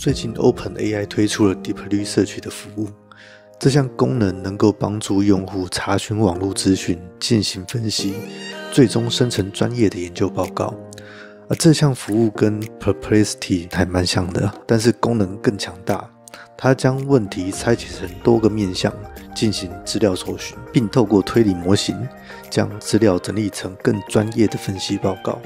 最近，Open AI 推出了 Deep Research 的服务。这项功能能够帮助用户查询网络资讯、进行分析，最终生成专业的研究报告。而这项服务跟 Perplexity 还蛮像的，但是功能更强大。它将问题拆解成多个面向，进行资料搜寻，并透过推理模型将资料整理成更专业的分析报告。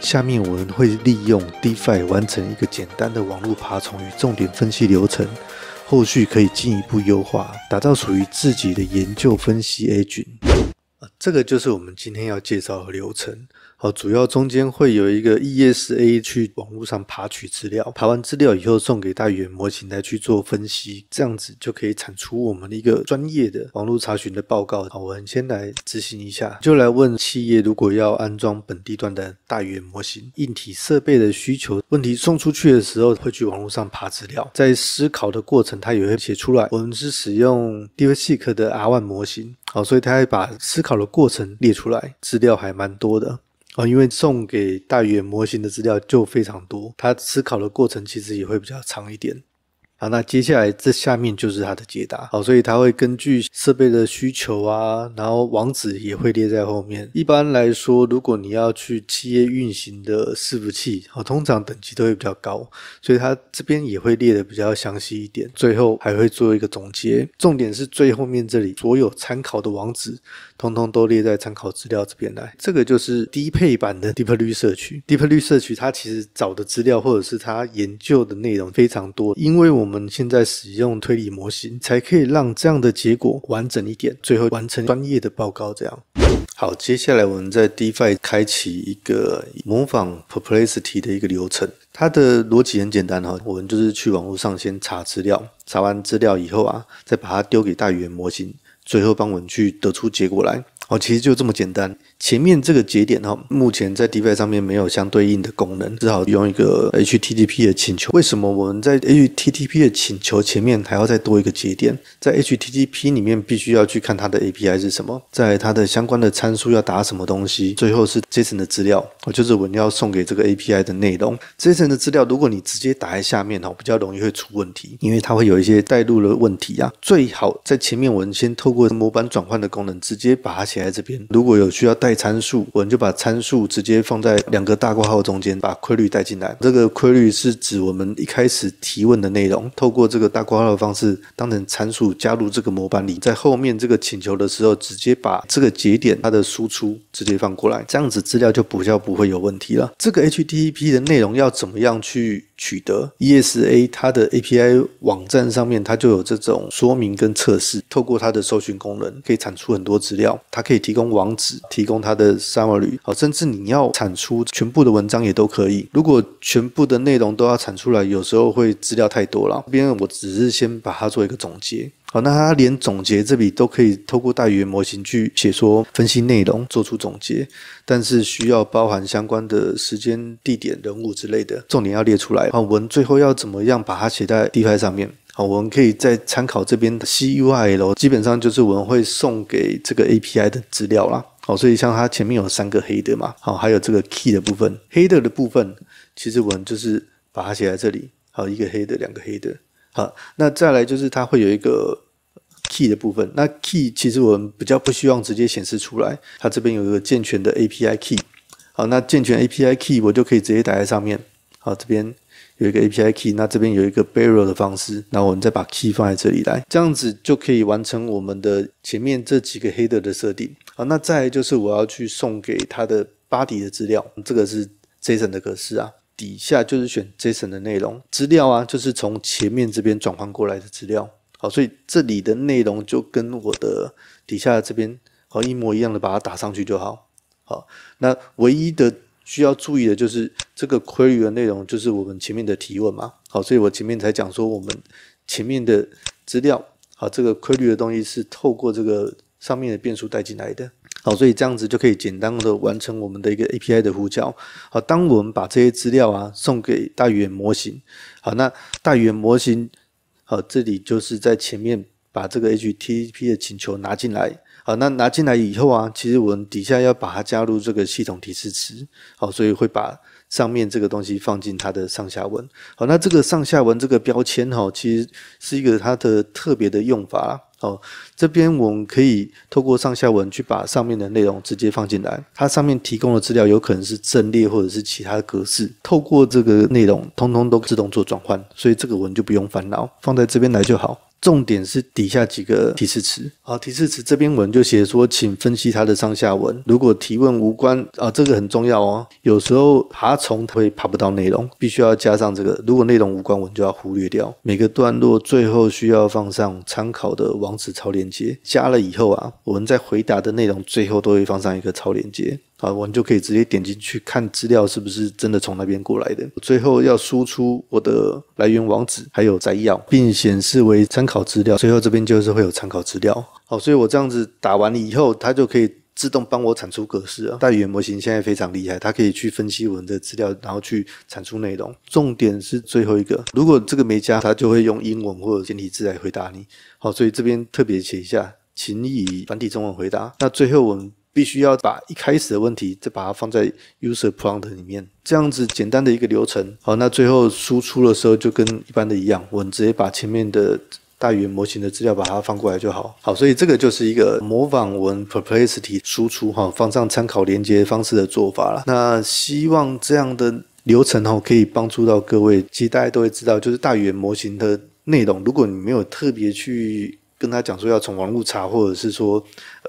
下面我们会利用 DeFi 完成一个简单的网络爬虫与重点分析流程，后续可以进一步优化，打造属于自己的研究分析 Agent。这个就是我们今天要介绍的流程。好，主要中间会有一个 E S A 去网络上爬取资料，爬完资料以后送给大语言模型来去做分析，这样子就可以产出我们的一个专业的网络查询的报告。好，我们先来执行一下，就来问企业如果要安装本地端的大语言模型，硬体设备的需求问题送出去的时候会去网络上爬资料，在思考的过程它也会写出来。我们是使用 Deepseek 的 R1 模型，好，所以它会把思考的。过程列出来，资料还蛮多的啊，因为送给大语言模型的资料就非常多，它思考的过程其实也会比较长一点。好，那接下来这下面就是它的解答。好，所以它会根据设备的需求啊，然后网址也会列在后面。一般来说，如果你要去企业运行的伺服器，好，通常等级都会比较高，所以它这边也会列的比较详细一点。最后还会做一个总结，重点是最后面这里所有参考的网址，通通都列在参考资料这边来。这个就是低配版的 Deep Blue 社区。Deep Blue 社区它其实找的资料或者是它研究的内容非常多，因为我。我们现在使用推理模型，才可以让这样的结果完整一点，最后完成专业的报告。这样好，接下来我们在 DeFi 开启一个模仿 p r o p e x i t y 的一个流程。它的逻辑很简单哈，我们就是去网络上先查资料，查完资料以后啊，再把它丢给大语言模型，最后帮我们去得出结果来。哦，其实就这么简单。前面这个节点哦，目前在 d 拜上面没有相对应的功能，只好用一个 HTTP 的请求。为什么我们在 HTTP 的请求前面还要再多一个节点？在 HTTP 里面必须要去看它的 API 是什么，在它的相关的参数要打什么东西，最后是 JSON 的资料，我就是我要送给这个 API 的内容。JSON 的资料，如果你直接打在下面哦，比较容易会出问题，因为它会有一些带入的问题啊。最好在前面我们先透过模板转换的功能，直接把它写。在这边，如果有需要带参数，我们就把参数直接放在两个大括号中间，把规律带进来。这个规律是指我们一开始提问的内容，透过这个大括号的方式当成参数加入这个模板里，在后面这个请求的时候，直接把这个节点它的输出直接放过来，这样子资料就比较不会有问题了。这个 HTTP 的内容要怎么样去？取得 ESA 它的 API 网站上面，它就有这种说明跟测试。透过它的搜寻功能，可以产出很多资料。它可以提供网址，提供它的 summary。好，甚至你要产出全部的文章也都可以。如果全部的内容都要产出来，有时候会资料太多了。这边我只是先把它做一个总结。好，那它连总结这笔都可以透过大语言模型去写说分析内容做出总结，但是需要包含相关的时间、地点、人物之类的重点要列出来。好，我们最后要怎么样把它写在 DPI 上面？好，我们可以再参考这边的 C U I L，基本上就是我们会送给这个 A P I 的资料啦。好，所以像它前面有三个黑的嘛，好，还有这个 key 的部分，黑的的部分其实我们就是把它写在这里。好，一个黑的，两个黑的。啊，那再来就是它会有一个 key 的部分，那 key 其实我们比较不希望直接显示出来，它这边有一个健全的 API key。好，那健全 API key 我就可以直接打在上面。好，这边有一个 API key，那这边有一个 b e a r e l 的方式，那我们再把 key 放在这里来，这样子就可以完成我们的前面这几个 header 的设定。好，那再来就是我要去送给它的 body 的资料，这个是 JSON 的格式啊。底下就是选 JSON 的内容资料啊，就是从前面这边转换过来的资料。好，所以这里的内容就跟我的底下这边好一模一样的，把它打上去就好。好，那唯一的需要注意的就是这个 query 的内容就是我们前面的提问嘛。好，所以我前面才讲说我们前面的资料好，这个 query 的东西是透过这个上面的变数带进来。的好，所以这样子就可以简单的完成我们的一个 A P I 的呼叫。好，当我们把这些资料啊送给大语言模型，好，那大语言模型，好，这里就是在前面把这个 H T P 的请求拿进来。好，那拿进来以后啊，其实我们底下要把它加入这个系统提示词。好，所以会把上面这个东西放进它的上下文。好，那这个上下文这个标签哈，其实是一个它的特别的用法。哦，这边我们可以透过上下文去把上面的内容直接放进来。它上面提供的资料有可能是阵列或者是其他的格式，透过这个内容，通通都自动做转换，所以这个文就不用烦恼，放在这边来就好。重点是底下几个提示词啊，提示词这篇文就写说，请分析它的上下文。如果提问无关啊，这个很重要哦。有时候爬虫它会爬不到内容，必须要加上这个。如果内容无关，我们就要忽略掉。每个段落最后需要放上参考的网址超链接。加了以后啊，我们在回答的内容最后都会放上一个超链接。好，我们就可以直接点进去看资料是不是真的从那边过来的。最后要输出我的来源网址，还有摘要，并显示为参考资料。最后这边就是会有参考资料。好，所以我这样子打完以后，它就可以自动帮我产出格式啊。大语言模型现在非常厉害，它可以去分析我们的资料，然后去产出内容。重点是最后一个，如果这个没加，它就会用英文或者简体字来回答你。好，所以这边特别写一下，请以繁体中文回答。那最后我们。必须要把一开始的问题再把它放在 user prompt 里面，这样子简单的一个流程。好，那最后输出的时候就跟一般的一样，我们直接把前面的大语言模型的资料把它放过来就好。好，所以这个就是一个模仿我们 perplexity 输出哈，放上参考连接方式的做法了。那希望这样的流程哈可以帮助到各位。其实大家都会知道，就是大语言模型的内容，如果你没有特别去跟他讲说要从网络查，或者是说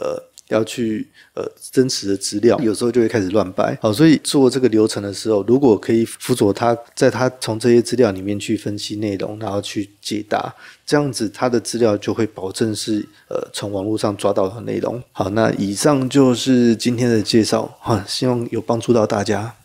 呃。要去呃真实的资料，有时候就会开始乱掰。好，所以做这个流程的时候，如果可以辅佐他，在他从这些资料里面去分析内容，然后去解答，这样子他的资料就会保证是呃从网络上抓到的内容。好，那以上就是今天的介绍哈，希望有帮助到大家。